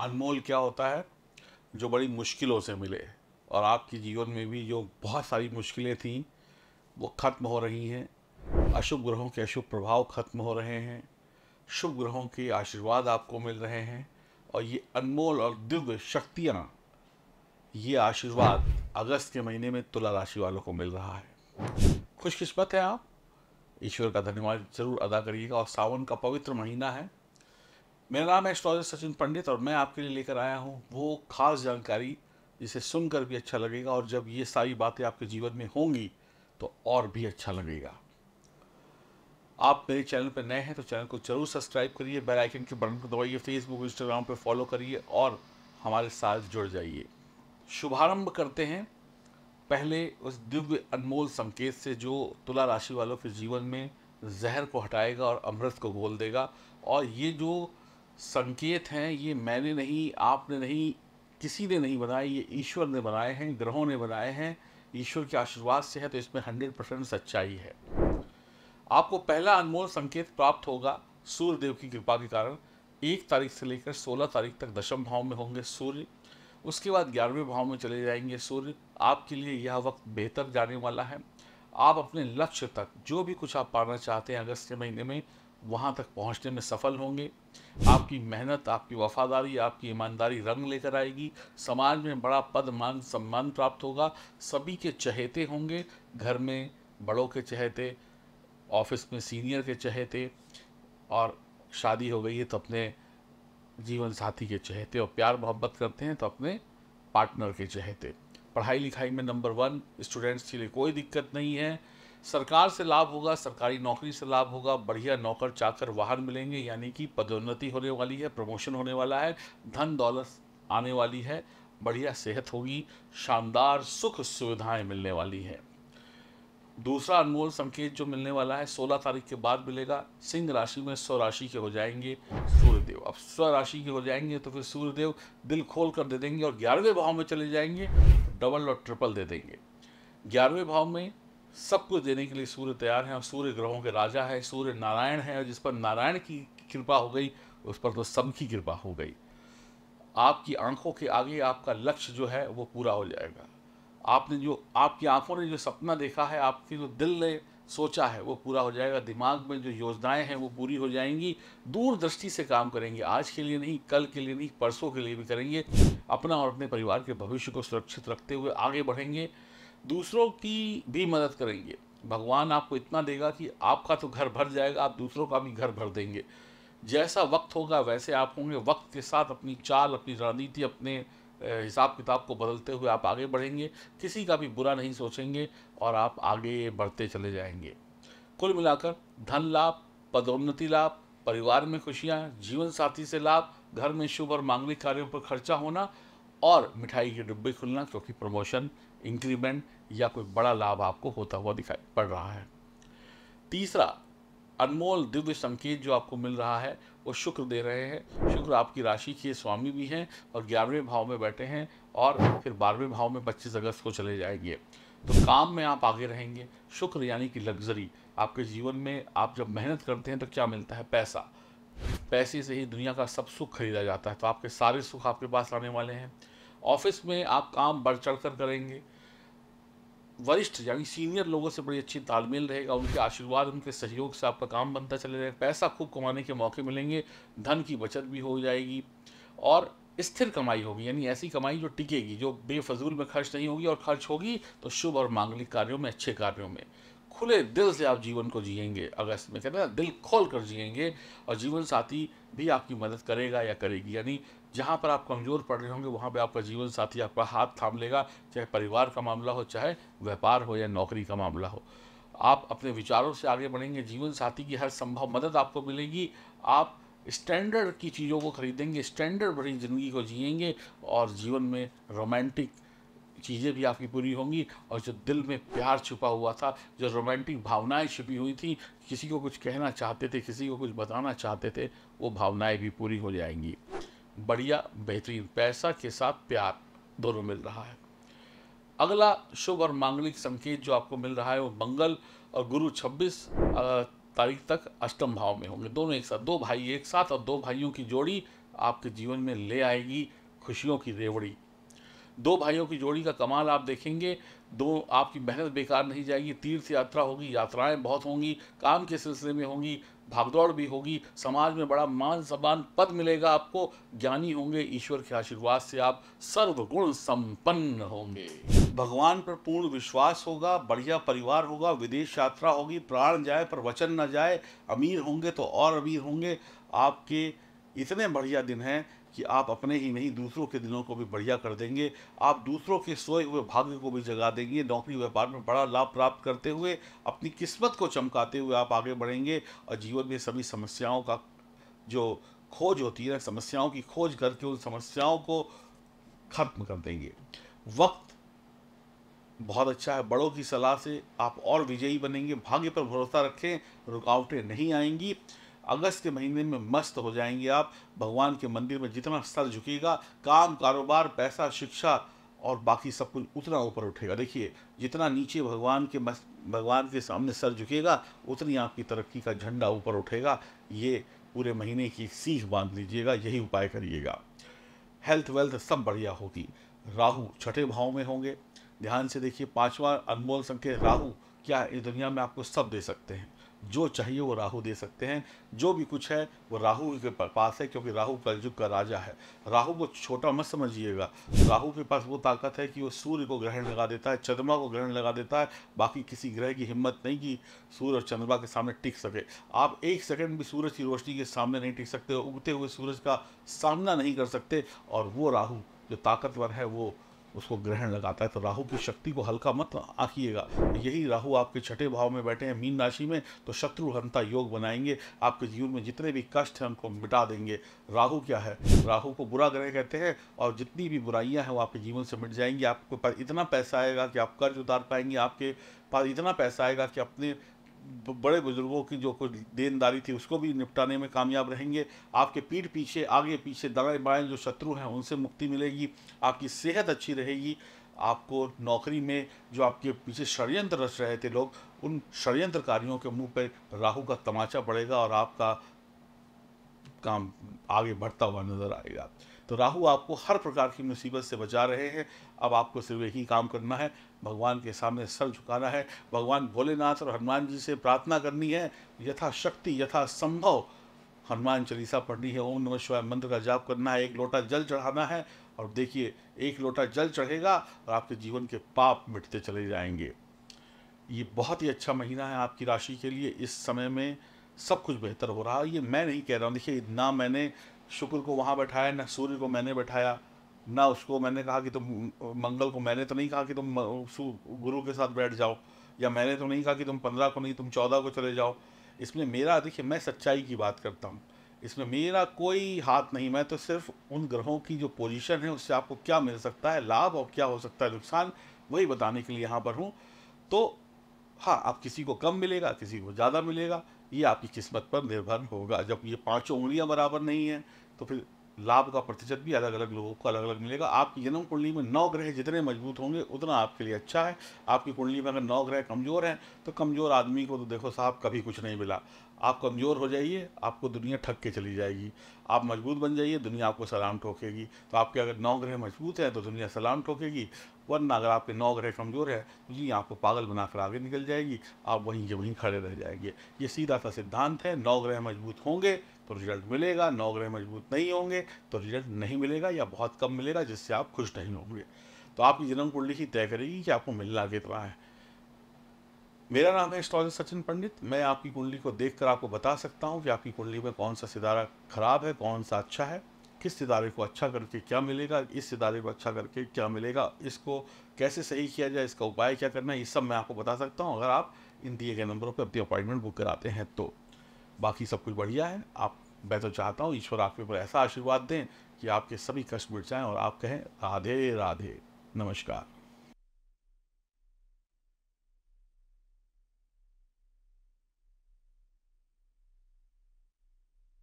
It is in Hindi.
अनमोल क्या होता है जो बड़ी मुश्किलों से मिले और आपके जीवन में भी जो बहुत सारी मुश्किलें थीं वो ख़त्म हो रही हैं अशुभ ग्रहों के अशुभ प्रभाव ख़त्म हो रहे हैं शुभ ग्रहों के आशीर्वाद आपको मिल रहे हैं और ये अनमोल और दिव्य शक्तियाँ ये आशीर्वाद अगस्त के महीने में तुला राशि वालों को मिल रहा है खुशकिस्मत है आप ईश्वर का धन्यवाद जरूर अदा करिएगा और सावन का पवित्र महीना है मेरा नाम है एस्ट्रोलॉजर सचिन पंडित और मैं आपके लिए लेकर आया हूँ वो खास जानकारी जिसे सुनकर भी अच्छा लगेगा और जब ये सारी बातें आपके जीवन में होंगी तो और भी अच्छा लगेगा आप मेरे चैनल पर नए हैं तो चैनल को जरूर सब्सक्राइब करिए बेल आइकन के बटन को दबाइए फेसबुक इंस्टाग्राम पर फॉलो करिए और हमारे साथ जुड़ जाइए शुभारंभ करते हैं पहले उस दिव्य अनमोल संकेत से जो तुला राशि वालों के जीवन में जहर को हटाएगा और अमृत को घोल देगा और ये जो संकेत हैं ये मैंने नहीं आपने नहीं किसी ने नहीं बनाए ये ईश्वर ने बनाए हैं ग्रहों ने बनाए हैं ईश्वर के आशीर्वाद से है तो इसमें हंड्रेड परसेंट सच्चाई है आपको पहला अनमोल संकेत प्राप्त होगा सूर्य देव की कृपा के कारण एक तारीख से लेकर सोलह तारीख तक दशम भाव में होंगे सूर्य उसके बाद ग्यारहवें भाव में चले जाएंगे सूर्य आपके लिए यह वक्त बेहतर जाने वाला है आप अपने लक्ष्य तक जो भी कुछ आप पाना चाहते हैं अगस्त के महीने में वहाँ तक पहुँचने में सफल होंगे आपकी मेहनत आपकी वफादारी आपकी ईमानदारी रंग लेकर आएगी समाज में बड़ा पद मान सम्मान प्राप्त होगा सभी के चहेते होंगे घर में बड़ों के चहेते ऑफिस में सीनियर के चहेते और शादी हो गई है तो अपने जीवन साथी के चहेते और प्यार मोहब्बत करते हैं तो अपने पार्टनर के चहेते पढ़ाई लिखाई में नंबर वन स्टूडेंट्स के लिए कोई दिक्कत नहीं है सरकार से लाभ होगा सरकारी नौकरी से लाभ होगा बढ़िया नौकर चाकर वाहन मिलेंगे यानी कि पदोन्नति होने वाली है प्रमोशन होने वाला है धन दौलत आने वाली है बढ़िया सेहत होगी शानदार सुख सुविधाएं मिलने वाली है दूसरा अनमोल संकेत जो मिलने वाला है 16 तारीख के बाद मिलेगा सिंह राशि में स्व राशि के हो जाएंगे सूर्यदेव अब स्व राशि के हो जाएंगे तो फिर सूर्यदेव दिल खोल कर दे देंगे और ग्यारहवें भाव में चले जाएंगे डबल और ट्रिपल दे देंगे ग्यारहवें भाव में सब कुछ देने के लिए सूर्य तैयार हैं और सूर्य ग्रहों के राजा है सूर्य नारायण है और जिस पर नारायण की कृपा हो गई उस पर तो सब की कृपा हो गई आपकी आंखों के आगे आपका लक्ष्य जो है वो पूरा हो जाएगा आपने जो आपकी आंखों ने जो सपना देखा है आपके जो दिल ने सोचा है वो पूरा हो जाएगा दिमाग में जो योजनाएं हैं वो पूरी हो जाएंगी दूरदृष्टि से काम करेंगे आज के लिए नहीं कल के लिए नहीं परसों के लिए भी करेंगे अपना और अपने परिवार के भविष्य को सुरक्षित रखते हुए आगे बढ़ेंगे दूसरों की भी मदद करेंगे भगवान आपको इतना देगा कि आपका तो घर भर जाएगा आप दूसरों का भी घर भर देंगे जैसा वक्त होगा वैसे आप होंगे वक्त के साथ अपनी चाल अपनी रणनीति अपने हिसाब किताब को बदलते हुए आप आगे बढ़ेंगे किसी का भी बुरा नहीं सोचेंगे और आप आगे बढ़ते चले जाएंगे कुल मिलाकर धन लाभ पदोन्नति लाभ परिवार में खुशियाँ जीवन साथी से लाभ घर में शुभ और मांगलिक कार्यों पर खर्चा होना और मिठाई के डिब्बे खुलना क्योंकि प्रमोशन इंक्रीमेंट या कोई बड़ा लाभ आपको होता हुआ दिखाई पड़ रहा है तीसरा अनमोल दिव्य संकेत जो आपको मिल रहा है वो शुक्र दे रहे हैं शुक्र आपकी राशि के स्वामी भी हैं और ग्यारहवें भाव में बैठे हैं और फिर बारहवें भाव में पच्चीस अगस्त को चले जाएंगे तो काम में आप आगे रहेंगे शुक्र यानी कि लग्जरी आपके जीवन में आप जब मेहनत करते हैं तो क्या मिलता है पैसा पैसे से ही दुनिया का सब सुख खरीदा जाता है तो आपके सारे सुख आपके पास आने वाले हैं ऑफिस में आप काम बढ़ चढ़ कर करेंगे वरिष्ठ यानी सीनियर लोगों से बड़ी अच्छी तालमेल रहेगा उनके आशीर्वाद उनके सहयोग से आपका काम बनता चले जाएगा पैसा खूब कमाने के मौके मिलेंगे धन की बचत भी हो जाएगी और स्थिर कमाई होगी यानी ऐसी कमाई जो टिकेगी जो बेफजूल में खर्च नहीं होगी और खर्च होगी तो शुभ और मांगलिक कार्यों में अच्छे कार्यों में खुले दिल से आप जीवन को जियेंगे अगस्त में कहते हैं दिल खोल कर जियेंगे और जीवन साथी भी आपकी मदद करेगा या करेगी यानी जहाँ पर आप कमज़ोर पड़ रहे होंगे वहाँ पर आपका जीवन साथी आपका हाथ थाम लेगा चाहे परिवार का मामला हो चाहे व्यापार हो या नौकरी का मामला हो आप अपने विचारों से आगे बढ़ेंगे जीवन साथी की हर संभव मदद आपको मिलेगी आप स्टैंडर्ड की चीज़ों को खरीदेंगे स्टैंडर्ड भरी ज़िंदगी को जिएंगे और जीवन में रोमांटिक चीज़ें भी आपकी पूरी होंगी और जो दिल में प्यार छुपा हुआ था जो रोमांटिक भावनाएं छुपी हुई थी किसी को कुछ कहना चाहते थे किसी को कुछ बताना चाहते थे वो भावनाएं भी पूरी हो जाएंगी बढ़िया बेहतरीन पैसा के साथ प्यार दोनों मिल रहा है अगला शुभ और मांगलिक संकेत जो आपको मिल रहा है वो मंगल और गुरु छब्बीस तारीख तक अष्टम भाव में होंगे दोनों एक साथ दो भाई एक साथ और दो भाइयों की जोड़ी आपके जीवन में ले आएगी खुशियों की रेवड़ी दो भाइयों की जोड़ी का कमाल आप देखेंगे दो आपकी मेहनत बेकार नहीं जाएगी तीर्थ यात्रा होगी यात्राएं बहुत होंगी काम के सिलसिले में होंगी भागदौड़ भी होगी समाज में बड़ा मान सम्मान पद मिलेगा आपको ज्ञानी होंगे ईश्वर के आशीर्वाद से आप सर्वगुण संपन्न होंगे भगवान पर पूर्ण विश्वास होगा बढ़िया परिवार होगा विदेश यात्रा होगी प्राण जाए पर वचन न जाए अमीर होंगे तो और अमीर होंगे आपके इतने बढ़िया दिन हैं कि आप अपने ही नहीं दूसरों के दिनों को भी बढ़िया कर देंगे आप दूसरों के सोए हुए भाग्य को भी जगा देंगे नौकरी व्यापार में बड़ा लाभ प्राप्त करते हुए अपनी किस्मत को चमकाते हुए आप आगे बढ़ेंगे और जीवन में सभी समस्याओं का जो खोज होती है समस्याओं की खोज करके उन समस्याओं को खत्म कर देंगे वक्त बहुत अच्छा है बड़ों की सलाह से आप और विजयी बनेंगे भाग्य पर भरोसा रखें रुकावटें नहीं आएंगी अगस्त के महीने में मस्त हो जाएंगे आप भगवान के मंदिर में जितना सर झुकेगा काम कारोबार पैसा शिक्षा और बाकी सब कुछ उतना ऊपर उठेगा देखिए जितना नीचे भगवान के भगवान के सामने सर झुकेगा उतनी आपकी तरक्की का झंडा ऊपर उठेगा ये पूरे महीने की सीख बांध लीजिएगा यही उपाय करिएगा हेल्थ वेल्थ सब बढ़िया होगी राहु छठे भाव में होंगे ध्यान से देखिए पांचवा अनमोल संकेत राहु क्या इस दुनिया में आपको सब दे सकते हैं जो चाहिए वो राहु दे सकते हैं जो भी कुछ है वो राहु के पास है क्योंकि राहु कलयुग का राजा है राहु को छोटा मत समझिएगा राहु के पास वो ताकत है कि वो सूर्य को ग्रहण लगा देता है चंद्रमा को ग्रहण लगा देता है बाकी किसी ग्रह की हिम्मत नहीं कि सूर्य और चंद्रमा के सामने टिक सके आप एक सेकेंड भी सूरज की रोशनी के सामने नहीं टिक सकते उगते हुए सूरज का सामना नहीं कर सकते और वो राहू जो ताकतवर है वो उसको ग्रहण लगाता है तो राहु की शक्ति को हल्का मत आखिएगा यही राहु आपके छठे भाव में बैठे हैं मीन राशि में तो शत्रु हंता योग बनाएंगे आपके जीवन में जितने भी कष्ट हैं उनको मिटा देंगे राहु क्या है राहु को बुरा ग्रह कहते हैं और जितनी भी बुराइयां हैं वो आपके जीवन से मिट जाएंगी आपके पास इतना पैसा आएगा कि आप कर्ज उतार पाएंगे आपके पास इतना पैसा आएगा कि अपने बड़े बुजुर्गों की जो कुछ देनदारी थी उसको भी निपटाने में कामयाब रहेंगे आपके पीठ पीछे आगे पीछे दाएं बाएं जो शत्रु हैं उनसे मुक्ति मिलेगी आपकी सेहत अच्छी रहेगी आपको नौकरी में जो आपके पीछे षडयंत्र रच रहे थे लोग उन षडयंत्रकारियों के मुंह पर राहु का तमाचा पड़ेगा और आपका काम आगे बढ़ता हुआ नजर आएगा तो राहु आपको हर प्रकार की मुसीबत से बचा रहे हैं अब आपको सिर्फ एक ही काम करना है भगवान के सामने सर झुकाना है भगवान भोलेनाथ और हनुमान जी से प्रार्थना करनी है यथाशक्ति यथासंभव हनुमान चालीसा पढ़नी है ओम नमः शिवाय मंत्र का जाप करना है एक लोटा जल चढ़ाना है और देखिए एक लोटा जल चढ़ेगा और आपके जीवन के पाप मिटते चले जाएंगे ये बहुत ही अच्छा महीना है आपकी राशि के लिए इस समय में सब कुछ बेहतर हो रहा है ये मैं नहीं कह रहा हूँ देखिए ना मैंने शुक्र को वहाँ बैठाया ना सूर्य को मैंने बैठाया ना उसको मैंने कहा कि तुम मंगल को मैंने तो नहीं कहा कि तुम गुरु के साथ बैठ जाओ या मैंने तो नहीं कहा कि तुम पंद्रह को नहीं तुम चौदह को चले जाओ इसमें मेरा देखिए मैं सच्चाई की बात करता हूँ इसमें मेरा कोई हाथ नहीं मैं तो सिर्फ उन ग्रहों की जो पोजीशन है उससे आपको क्या मिल सकता है लाभ और क्या हो सकता है नुकसान वही बताने के लिए यहाँ पर हूँ तो हाँ आप किसी को कम मिलेगा किसी को ज़्यादा मिलेगा ये आपकी किस्मत पर निर्भर होगा जब ये पाँचों उंगलियाँ बराबर नहीं हैं तो फिर लाभ का प्रतिशत भी अलग अलग लोगों को अलग अलग मिलेगा आपकी जन्म कुंडली में नौ ग्रह जितने मजबूत होंगे उतना आपके लिए अच्छा है आपकी कुंडली में अगर नौ ग्रह कमज़ोर हैं तो कमज़ोर आदमी को तो देखो साहब कभी कुछ नहीं मिला आप कमज़ोर हो जाइए आपको दुनिया ठग के चली जाएगी आप मजबूत बन जाइए दुनिया आपको सलाम ठोकेगी तो आपके अगर नौ ग्रह मजबूत हैं तो दुनिया सलाम ठोकेगी वरना अगर आपके नौ ग्रह कमज़ोर है तो जी आपको पागल बनाकर आगे निकल जाएगी आप वहीं के वहीं खड़े रह जाएंगे ये सीधा सा सिद्धांत है नौ ग्रह मजबूत होंगे तो रिजल्ट मिलेगा नौ ग्रह मजबूत नहीं होंगे तो रिजल्ट नहीं मिलेगा या बहुत कम मिलेगा जिससे आप खुश नहीं होंगे तो आपकी जन्म कुंडली ही तय करेगी कि आपको मिलना कितना है मेरा नाम है एस्ट्रोलॉजर सचिन पंडित मैं आपकी कुंडली को देखकर आपको बता सकता हूँ कि आपकी कुंडली में कौन सा सितारा खराब है कौन सा अच्छा है किस सितारे को अच्छा करके क्या मिलेगा इस सितारे को अच्छा करके क्या मिलेगा इसको कैसे सही किया जाए इसका उपाय क्या करना है ये सब मैं आपको बता सकता हूँ अगर आप इन दिए गए नंबरों पर अपनी अपॉइंटमेंट बुक कराते हैं तो बाकी सब कुछ बढ़िया है आप मैं तो चाहता हूँ ईश्वर आपके ऊपर ऐसा आशीर्वाद दें कि आपके सभी कष्ट मिट जाएँ और आप कहें राधे राधे नमस्कार